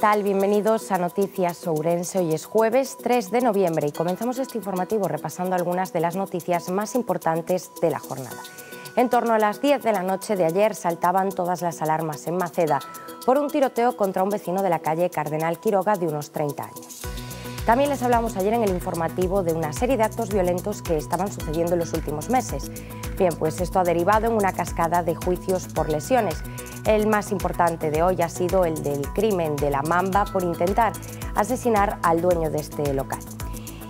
tal? Bienvenidos a Noticias Ourense. Hoy es jueves 3 de noviembre y comenzamos este informativo repasando algunas de las noticias más importantes de la jornada. En torno a las 10 de la noche de ayer saltaban todas las alarmas en Maceda por un tiroteo contra un vecino de la calle Cardenal Quiroga de unos 30 años. También les hablamos ayer en el informativo de una serie de actos violentos que estaban sucediendo en los últimos meses. Bien, pues esto ha derivado en una cascada de juicios por lesiones el más importante de hoy ha sido el del crimen de la mamba por intentar asesinar al dueño de este local.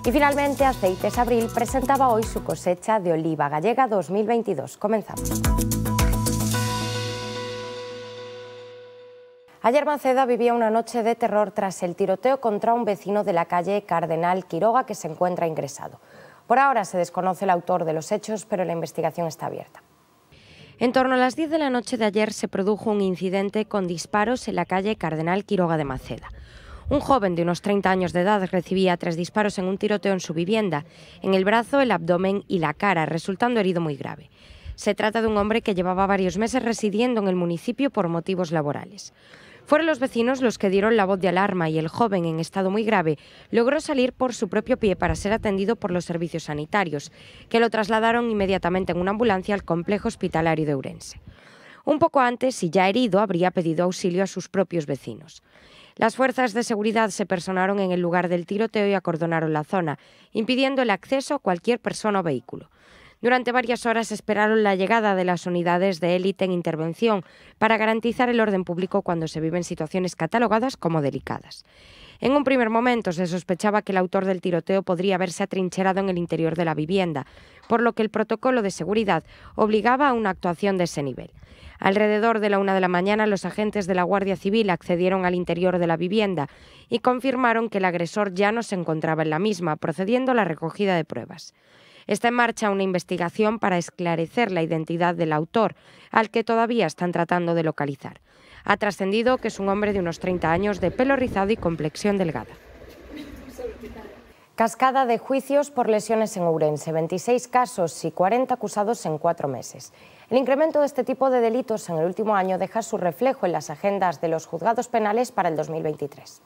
Y finalmente, Aceites Abril presentaba hoy su cosecha de oliva gallega 2022. Comenzamos. Ayer Maceda vivía una noche de terror tras el tiroteo contra un vecino de la calle Cardenal Quiroga que se encuentra ingresado. Por ahora se desconoce el autor de los hechos, pero la investigación está abierta. En torno a las 10 de la noche de ayer se produjo un incidente con disparos en la calle Cardenal Quiroga de Maceda. Un joven de unos 30 años de edad recibía tres disparos en un tiroteo en su vivienda, en el brazo, el abdomen y la cara, resultando herido muy grave. Se trata de un hombre que llevaba varios meses residiendo en el municipio por motivos laborales. Fueron los vecinos los que dieron la voz de alarma y el joven, en estado muy grave, logró salir por su propio pie para ser atendido por los servicios sanitarios, que lo trasladaron inmediatamente en una ambulancia al complejo hospitalario de Urense. Un poco antes, y ya herido, habría pedido auxilio a sus propios vecinos. Las fuerzas de seguridad se personaron en el lugar del tiroteo y acordonaron la zona, impidiendo el acceso a cualquier persona o vehículo. Durante varias horas esperaron la llegada de las unidades de élite en intervención para garantizar el orden público cuando se viven situaciones catalogadas como delicadas. En un primer momento se sospechaba que el autor del tiroteo podría haberse atrincherado en el interior de la vivienda, por lo que el protocolo de seguridad obligaba a una actuación de ese nivel. Alrededor de la una de la mañana, los agentes de la Guardia Civil accedieron al interior de la vivienda y confirmaron que el agresor ya no se encontraba en la misma, procediendo a la recogida de pruebas. Está en marcha una investigación para esclarecer la identidad del autor, al que todavía están tratando de localizar. Ha trascendido que es un hombre de unos 30 años de pelo rizado y complexión delgada. Cascada de juicios por lesiones en Ourense, 26 casos y 40 acusados en cuatro meses. El incremento de este tipo de delitos en el último año deja su reflejo en las agendas de los juzgados penales para el 2023.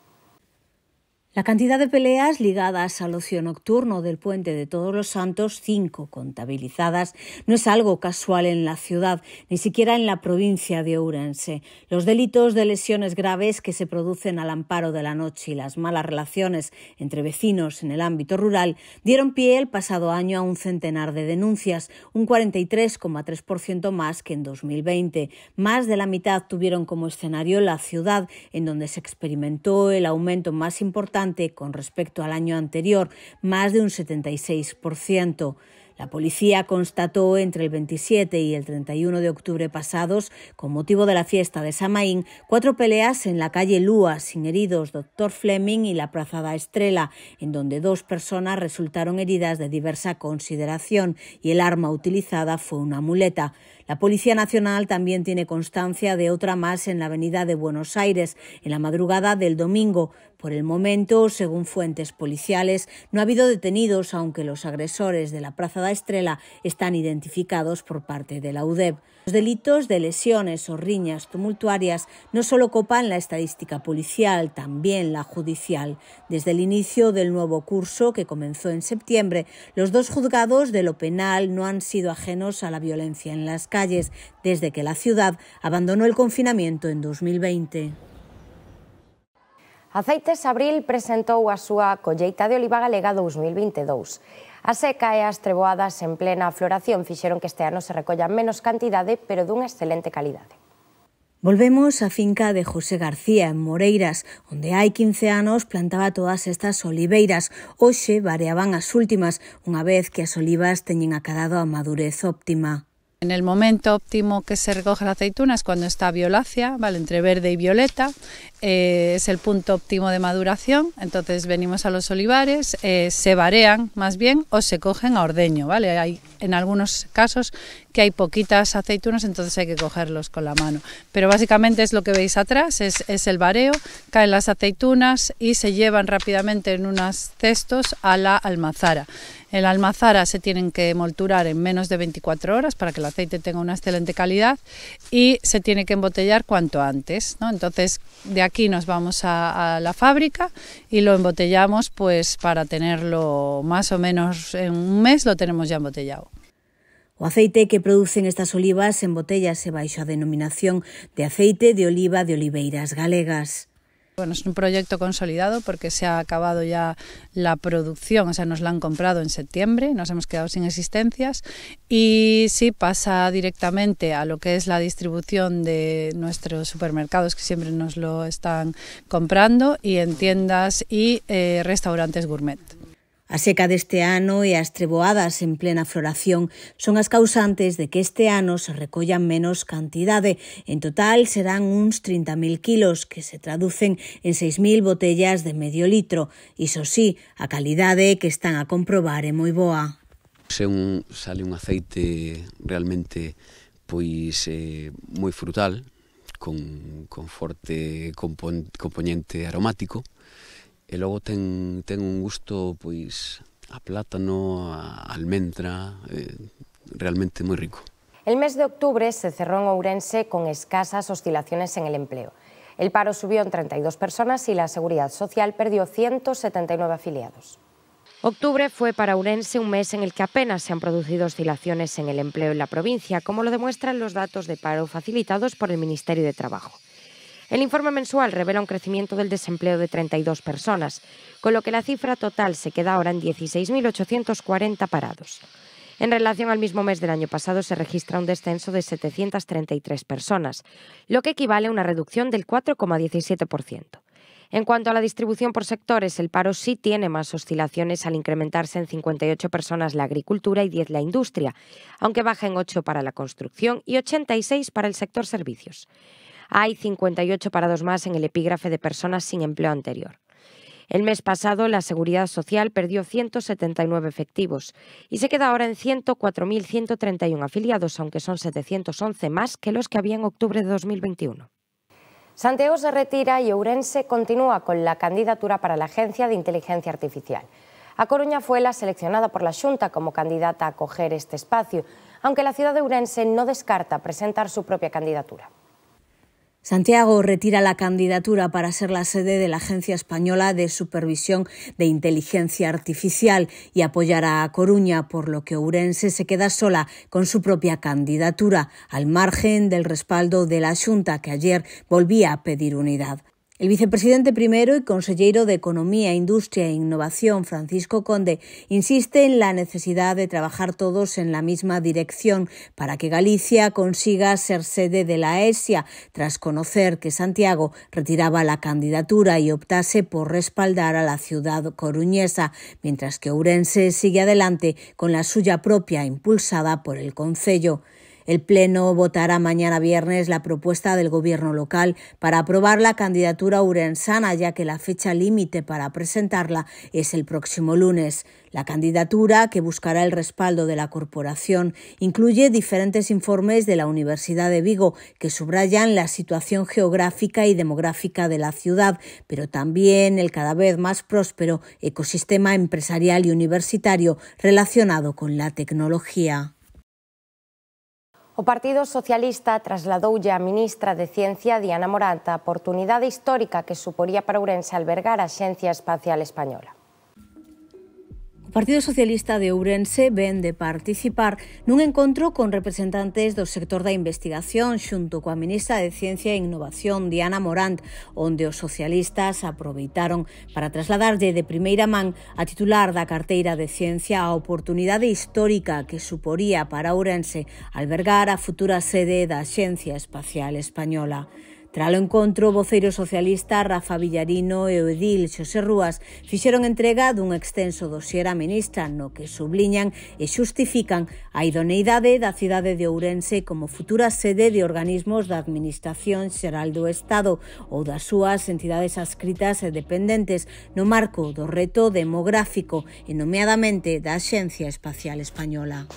La cantidad de peleas ligadas al ocio nocturno del puente de Todos los Santos, cinco contabilizadas, no es algo casual en la ciudad, ni siquiera en la provincia de Ourense. Los delitos de lesiones graves que se producen al amparo de la noche y las malas relaciones entre vecinos en el ámbito rural dieron pie el pasado año a un centenar de denuncias, un 43,3% más que en 2020. Más de la mitad tuvieron como escenario la ciudad, en donde se experimentó el aumento más importante con respecto al año anterior, más de un 76%. La policía constató entre el 27 y el 31 de octubre pasados, con motivo de la fiesta de Samaín, cuatro peleas en la calle Lúa, sin heridos, Doctor Fleming y la Plaza Estrella, Estrela, en donde dos personas resultaron heridas de diversa consideración y el arma utilizada fue una muleta. La Policía Nacional también tiene constancia de otra más en la avenida de Buenos Aires, en la madrugada del domingo. Por el momento, según fuentes policiales, no ha habido detenidos, aunque los agresores de la Plaza de Estrela están identificados por parte de la UDEB. Los delitos de lesiones o riñas tumultuarias no solo copan la estadística policial, también la judicial. Desde el inicio del nuevo curso, que comenzó en septiembre, los dos juzgados de lo penal no han sido ajenos a la violencia en las calles desde que la ciudad abandonó el confinamiento en 2020. Aceites Abril presentó a su de oliva galega 2022. A seca e as treboadas en plena floración fixeron que este ano se recolla menos cantidade, pero dunha excelente calidade. Volvemos á finca de José García en Moreiras, onde hai 15 anos plantaba todas estas oliveiras. Hoxe variaban as últimas, unha vez que as olivas teñen acadado a madurez óptima. En el momento óptimo que se recoge la aceituna es cuando está violácea, ¿vale? entre verde y violeta, eh, es el punto óptimo de maduración, entonces venimos a los olivares, eh, se varean más bien o se cogen a ordeño, ¿vale? Hay en algunos casos que hay poquitas aceitunas, entonces hay que cogerlos con la mano. Pero básicamente es lo que veis atrás, es, es el vareo, caen las aceitunas y se llevan rápidamente en unos cestos a la almazara. El almazara se tienen que molturar en menos de 24 horas para que el aceite tenga una excelente calidad y se tiene que embotellar cuanto antes. Entonces, de aquí nos vamos a, la fábrica y lo embotellamos pues para tenerlo más o menos en un mes lo tenemos ya embotellado. O aceite que producen estas olivas en botellas se va a denominación de aceite de oliva de oliveiras galegas. Bueno, es un proyecto consolidado porque se ha acabado ya la producción, o sea, nos la han comprado en septiembre, nos hemos quedado sin existencias y sí pasa directamente a lo que es la distribución de nuestros supermercados que siempre nos lo están comprando y en tiendas y eh, restaurantes gourmet. A seca deste ano e as treboadas en plena floración son as causantes de que este ano se recollan menos cantidade. En total serán uns 30.000 kilos, que se traducen en 6.000 botellas de medio litro. Iso sí, a calidade que están a comprobar é moi boa. Se un, sale un aceite realmente pois eh, moi frutal, con, con forte componente aromático, Y luego tengo un gusto pues, a plátano, a almendra, eh, realmente muy rico. El mes de octubre se cerró en Ourense con escasas oscilaciones en el empleo. El paro subió en 32 personas y la Seguridad Social perdió 179 afiliados. Octubre fue para Ourense un mes en el que apenas se han producido oscilaciones en el empleo en la provincia, como lo demuestran los datos de paro facilitados por el Ministerio de Trabajo. El informe mensual revela un crecimiento del desempleo de 32 personas, con lo que la cifra total se queda ahora en 16.840 parados. En relación al mismo mes del año pasado se registra un descenso de 733 personas, lo que equivale a una reducción del 4,17%. En cuanto a la distribución por sectores, el paro sí tiene más oscilaciones al incrementarse en 58 personas la agricultura y 10 la industria, aunque baja en 8 para la construcción y 86 para el sector servicios. Hay 58 parados más en el epígrafe de personas sin empleo anterior. El mes pasado, la Seguridad Social perdió 179 efectivos y se queda ahora en 104.131 afiliados, aunque son 711 más que los que había en octubre de 2021. Santiago se retira y Ourense continúa con la candidatura para la Agencia de Inteligencia Artificial. A Coruña fue la seleccionada por la Junta como candidata a acoger este espacio, aunque la ciudad de Ourense no descarta presentar su propia candidatura. Santiago retira la candidatura para ser la sede de la Agencia Española de Supervisión de Inteligencia Artificial y apoyará a Coruña, por lo que Ourense se queda sola con su propia candidatura, al margen del respaldo de la Junta, que ayer volvía a pedir unidad. El vicepresidente primero y consejero de Economía, Industria e Innovación, Francisco Conde, insiste en la necesidad de trabajar todos en la misma dirección para que Galicia consiga ser sede de la Aesia, tras conocer que Santiago retiraba la candidatura y optase por respaldar a la ciudad coruñesa, mientras que Ourense sigue adelante con la suya propia impulsada por el Concello. El Pleno votará mañana viernes la propuesta del Gobierno local para aprobar la candidatura urensana, ya que la fecha límite para presentarla es el próximo lunes. La candidatura, que buscará el respaldo de la corporación, incluye diferentes informes de la Universidad de Vigo que subrayan la situación geográfica y demográfica de la ciudad, pero también el cada vez más próspero ecosistema empresarial y universitario relacionado con la tecnología. O Partido Socialista trasladoulle á ministra de Ciencia, Diana Morata, a oportunidade histórica que suporía para Ourense albergar a Xencia Espacial Española. Partido Socialista de Ourense ven de participar nun encontro con representantes do sector da investigación xunto coa ministra de Ciencia e Innovación Diana Morant, onde os socialistas aproveitaron para trasladarlle de primeira man a titular da carteira de Ciencia a oportunidade histórica que suporía para Ourense albergar a futura sede da Xencia Espacial Española o encontro, o voceiro socialista Rafa Villarino e o edil Xosé Rúas fixeron entrega dun extenso dosier á ministra no que subliñan e xustifican a idoneidade da cidade de Ourense como futura sede de organismos da Administración Xeral do Estado ou das súas entidades adscritas e dependentes no marco do reto demográfico e nomeadamente da Axencia Espacial Española.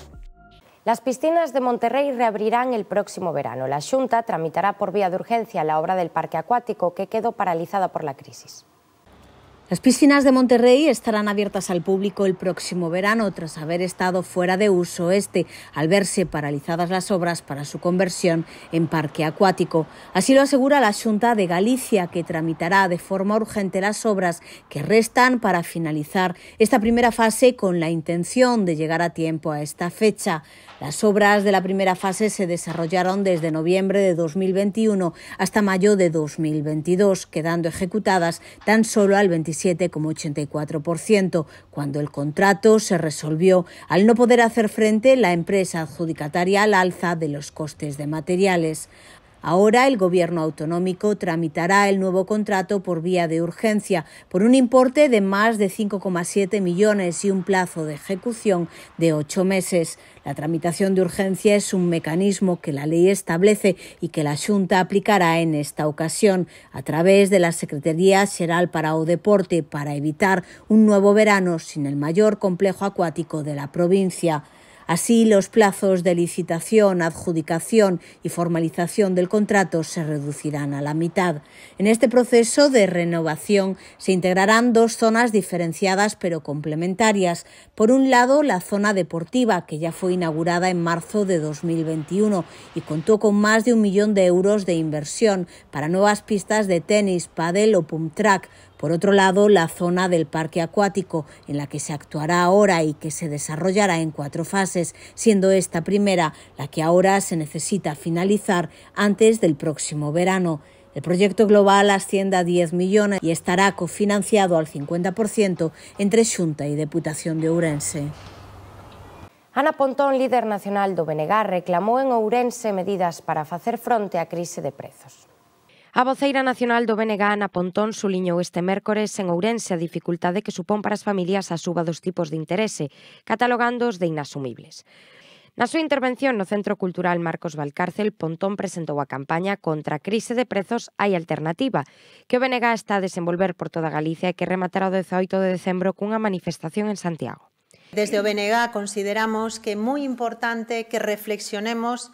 Las piscinas de Monterrey reabrirán el próximo verano. La Junta tramitará por vía de urgencia la obra del parque acuático que quedó paralizada por la crisis. Las piscinas de Monterrey estarán abiertas al público el próximo verano tras haber estado fuera de uso este, al verse paralizadas las obras para su conversión en parque acuático. Así lo asegura la Junta de Galicia, que tramitará de forma urgente las obras que restan para finalizar esta primera fase con la intención de llegar a tiempo a esta fecha. Las obras de la primera fase se desarrollaron desde noviembre de 2021 hasta mayo de 2022, quedando ejecutadas tan solo al 27,84%, cuando el contrato se resolvió al no poder hacer frente la empresa adjudicataria al alza de los costes de materiales. Ahora el gobierno autonómico tramitará el nuevo contrato por vía de urgencia por un importe de más de 5,7 millones y un plazo de ejecución de ocho meses. La tramitación de urgencia es un mecanismo que la ley establece y que la Junta aplicará en esta ocasión a través de la Secretaría General para o Deporte para evitar un nuevo verano sin el mayor complejo acuático de la provincia. Así, los plazos de licitación, adjudicación y formalización del contrato se reducirán a la mitad. En este proceso de renovación se integrarán dos zonas diferenciadas pero complementarias. Por un lado, la zona deportiva, que ya fue inaugurada en marzo de 2021 y contó con más de un millón de euros de inversión para nuevas pistas de tenis, padel o pump por otro lado, la zona del parque acuático, en la que se actuará ahora y que se desarrollará en cuatro fases, siendo esta primera la que ahora se necesita finalizar antes del próximo verano. El proyecto global asciende a 10 millones y estará cofinanciado al 50% entre Junta y Diputación de Ourense. Ana Pontón, líder nacional de BNG, reclamó en Ourense medidas para facer fronte a crisis de precios. A voceira nacional do BNG Ana Pontón suliñou este mércores en Ourense a dificultade que supón para as familias a suba dos tipos de interese, catalogándoos de inasumibles. Na súa intervención no Centro Cultural Marcos Valcárcel, Pontón presentou a campaña contra a crise de prezos hai alternativa, que o BNG está a desenvolver por toda Galicia e que rematará o 18 de decembro cunha manifestación en Santiago. Desde o BNG consideramos que é moi importante que reflexionemos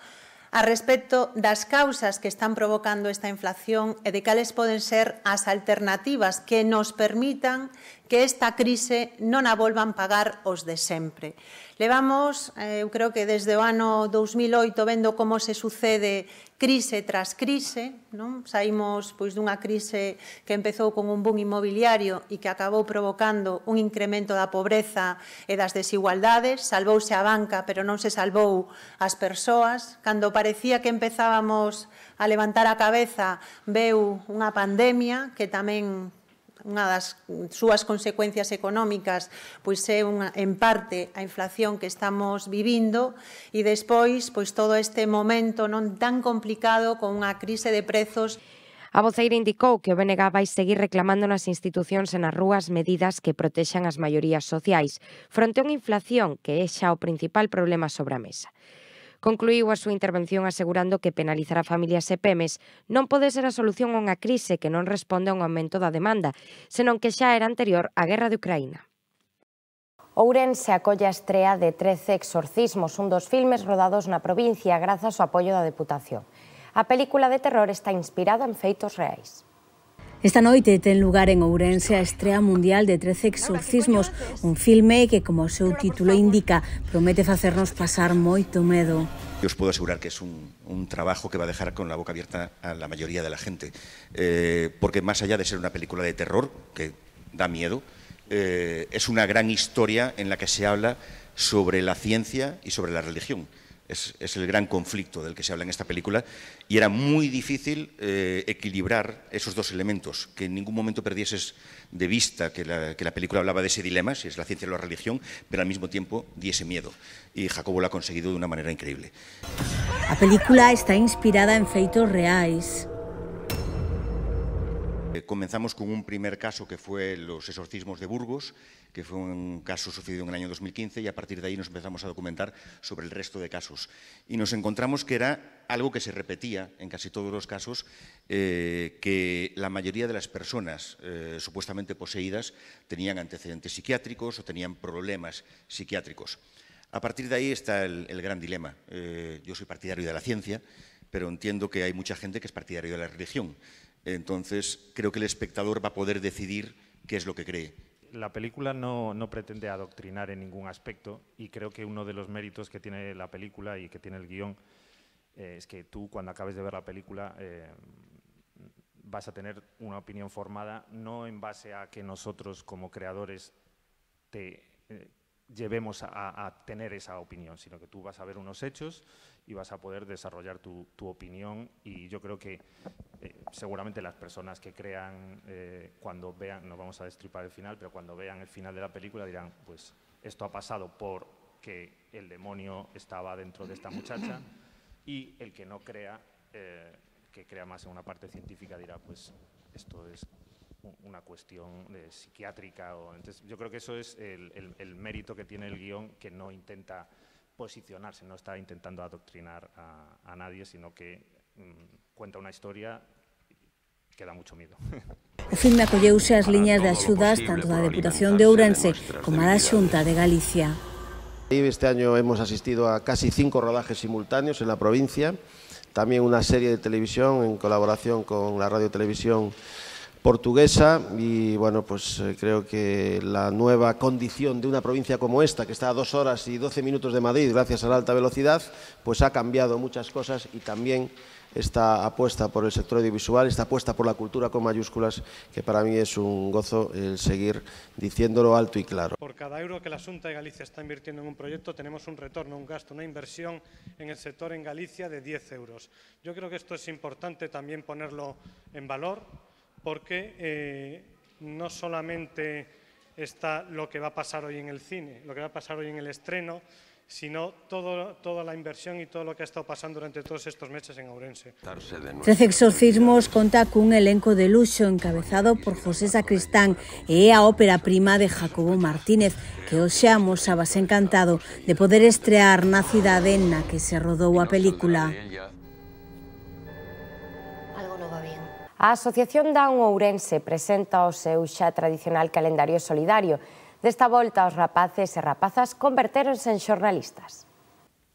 a respecto das causas que están provocando esta inflación e de cales poden ser as alternativas que nos permitan que esta crise non a volvan pagar os de sempre. Levamos, eh, eu creo que desde o ano 2008, vendo como se sucede crise tras crise, non? Saímos pois dunha crise que empezou con un boom inmobiliario e que acabou provocando un incremento da pobreza e das desigualdades, salvouse a banca, pero non se salvou as persoas. Cando parecía que empezábamos a levantar a cabeza, veu unha pandemia que tamén unha das súas consecuencias económicas pois é unha, en parte a inflación que estamos vivindo e despois pois todo este momento non tan complicado con unha crise de prezos A voceira indicou que o BNG vai seguir reclamando nas institucións e nas rúas medidas que protexan as maiorías sociais fronte a unha inflación que é xa o principal problema sobre a mesa. Concluíu a súa intervención asegurando que penalizar a familias e PEMES non pode ser a solución a unha crise que non responde a un aumento da demanda, senón que xa era anterior á guerra de Ucraína. Ourense acolla a estrea de 13 exorcismos, un dos filmes rodados na provincia grazas ao apoio da Deputación. A película de terror está inspirada en feitos reais. Esta noite ten lugar en Ourense a estrea mundial de 13 exorcismos, un filme que, como o seu título indica, promete facernos pasar moito medo. Yo os puedo asegurar que es un, un trabajo que va a dejar con la boca abierta a la mayoría de la gente, eh, porque más allá de ser una película de terror, que da miedo, eh, es una gran historia en la que se habla sobre la ciencia y sobre la religión. Es, el gran conflicto del que se habla en esta película, y era muy difícil eh, equilibrar esos dos elementos, que en ningún momento perdieses de vista que la, película hablaba de ese dilema, si es la ciencia o la religión, pero al mismo tiempo diese miedo. Y Jacobo lo ha conseguido de una manera increíble. La película está inspirada en feitos reales. Eh, comenzamos con un primer caso que fue los exorcismos de Burgos, que fue un caso sucedido en el año 2015 y a partir de ahí nos empezamos a documentar sobre el resto de casos. Y nos encontramos que era algo que se repetía en casi todos los casos, eh, que la mayoría de las personas eh, supuestamente poseídas tenían antecedentes psiquiátricos o tenían problemas psiquiátricos. A partir de ahí está el, gran dilema. Eh, yo soy partidario de la ciencia, pero entiendo que hay mucha gente que es partidario de la religión. Entonces, creo que el espectador va a poder decidir qué es lo que cree la película no, pretende adoctrinar en ningún aspecto y creo que uno de los méritos que tiene la película y que tiene el guión eh, es que tú cuando acabes de ver la película eh, vas a tener una opinión formada no en base a que nosotros como creadores te eh, llevemos a tener esa opinión, sino que tú vas a ver unos hechos y vas a poder desarrollar tu, tu opinión y yo creo que eh, seguramente las personas que crean, eh, cuando vean, no vamos a destripar el final, pero cuando vean el final de la película dirán, pues esto ha pasado porque el demonio estaba dentro de esta muchacha y el que no crea, eh, que crea más en una parte científica dirá, pues esto es una cuestión de psiquiátrica. O, entonces, yo creo que eso es el, el, el, mérito que tiene el guión, que no intenta posicionarse, no está intentando adoctrinar a, a nadie, sino que mm, cuenta una historia que dá mucho miedo. O fin acolleuse as liñas de axudas tanto da Deputación de Ourense como da Xunta de Galicia. Este año hemos asistido a casi cinco rodajes simultáneos en la provincia, también una serie de televisión en colaboración con la radio televisión portuguesa y bueno, pues eh, creo que la nueva condición de una provincia como esta, que está a dos horas y doce minutos de Madrid gracias a la alta velocidad, pues ha cambiado muchas cosas y también esta apuesta por el sector audiovisual, esta apuesta por la cultura con mayúsculas, que para mí es un gozo el seguir diciéndolo alto y claro. Por cada euro que la Junta de Galicia está invirtiendo en un proyecto, tenemos un retorno, un gasto, una inversión en el sector en Galicia de 10 euros. Yo creo que esto es importante también ponerlo en valor porque eh, no solamente está lo que va a pasar hoy en el cine, lo que va a pasar hoy en el estreno, sino todo, toda la inversión y todo lo que ha estado pasando durante todos estos meses en Ourense. Tres exorcismos conta cun elenco de luxo encabezado por José Sacristán e a ópera prima de Jacobo Martínez, que hoxe amosabase encantado de poder estrear na cidade na que se rodou a película. A Asociación Dan Ourense presenta o seu xa tradicional calendario solidario. Desta volta, os rapaces e rapazas converteronse en xornalistas.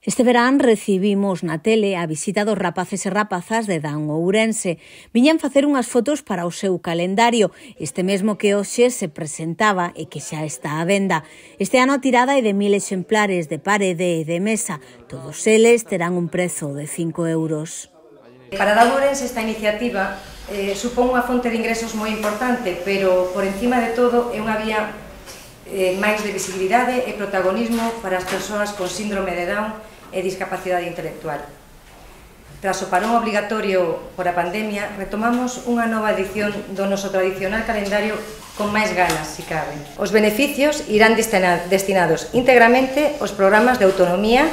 Este verán recibimos na tele a visita dos rapaces e rapazas de Dan Ourense. Viñan facer unhas fotos para o seu calendario, este mesmo que hoxe se presentaba e que xa está a venda. Este ano a tirada é de mil exemplares de parede e de mesa. Todos eles terán un prezo de 5 euros. Para Dan Ourense esta iniciativa eh, supón unha fonte de ingresos moi importante, pero por encima de todo é unha vía eh, máis de visibilidade e protagonismo para as persoas con síndrome de Down e discapacidade intelectual. Tras o parón obligatorio por a pandemia, retomamos unha nova edición do noso tradicional calendario con máis ganas, si cabe. Os beneficios irán destinados íntegramente aos programas de autonomía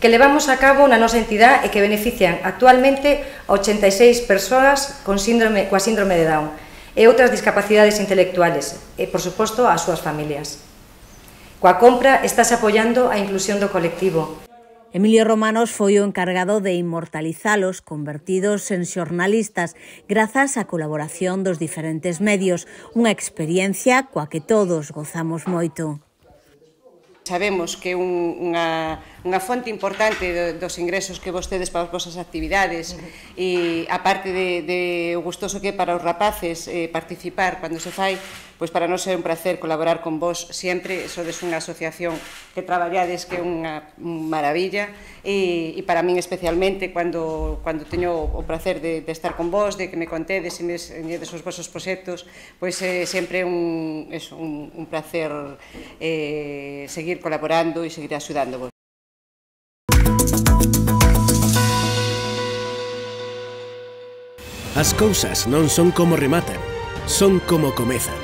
que levamos a cabo na nosa entidade e que benefician actualmente a 86 persoas con síndrome, coa síndrome de Down e outras discapacidades intelectuales e, por suposto, as súas familias. Coa compra estás apoiando a inclusión do colectivo, Emilio Romanos foi o encargado de inmortalizalos convertidos en xornalistas grazas á colaboración dos diferentes medios, unha experiencia coa que todos gozamos moito. Sabemos que un, unha, unha fonte importante dos ingresos que vostedes para as vosas actividades e a parte de, de o gustoso que para os rapaces eh, participar cando se fai, pois para non ser un placer colaborar con vos sempre, sodes unha asociación que traballades que é unha maravilla e, e para min especialmente cando, cando teño o placer de, de estar con vos, de que me contedes e me enxedes os vosos proxectos, pois é eh, sempre un, eso, un, un placer eh, seguir colaborando e seguir axudando vos. As cousas non son como rematan, son como comezan.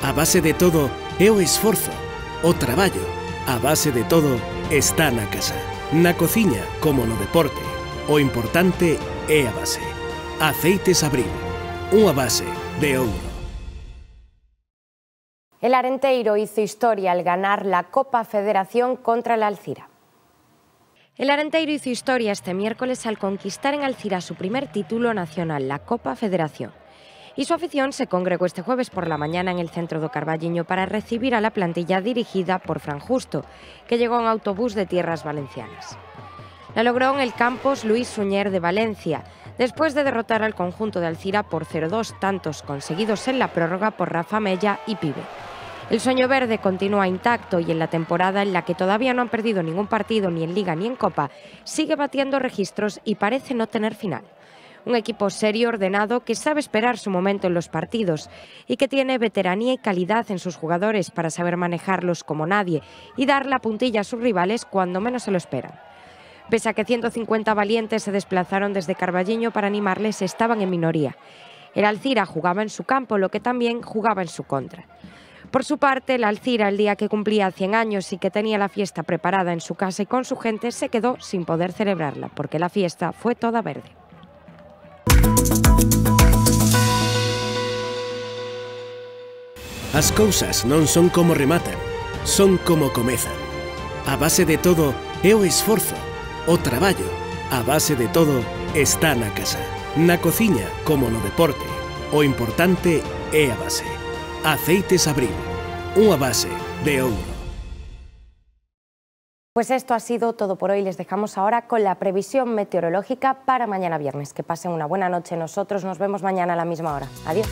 A base de todo é o esforzo, o traballo. A base de todo está na casa, na cociña como no deporte. O importante é a base. Aceites Abril, unha base de ouro. El Arenteiro hizo historia al ganar la Copa Federación contra la Alcira. El Arenteiro hizo historia este miércoles al conquistar en Alcira su primer título nacional, la Copa Federación. Y su afición se congregó este jueves por la mañana en el centro de Carballiño para recibir a la plantilla dirigida por Fran Justo, que llegó en autobús de tierras valencianas. La logró en el campus Luis Suñer de Valencia, después de derrotar al conjunto de Alcira por 0-2 tantos conseguidos en la prórroga por Rafa Mella y Pibe. El sueño verde continúa intacto y en la temporada en la que todavía no han perdido ningún partido ni en liga ni en copa, sigue batiendo registros y parece no tener final. Un equipo serio, ordenado, que sabe esperar su momento en los partidos y que tiene veteranía y calidad en sus jugadores para saber manejarlos como nadie y dar la puntilla a sus rivales cuando menos se lo esperan. Pese a que 150 valientes se desplazaron desde Carballiño para animarles, estaban en minoría. El Alcira jugaba en su campo, lo que también jugaba en su contra. Por su parte, la Alcira, el día que cumplía 100 años y que tenía la fiesta preparada en su casa y con su gente, se quedó sin poder celebrarla, porque la fiesta fue toda verde. Las cosas no son como rematan, son como comienzan. A base de todo es esfuerzo o trabajo. A base de todo está la casa, na cocina, como no deporte. O importante e a base. Aceites Abril, una base de oro. Pues esto ha sido todo por hoy. Les dejamos ahora con la previsión meteorológica para mañana viernes. Que pasen una buena noche. Nosotros nos vemos mañana a la misma hora. Adiós.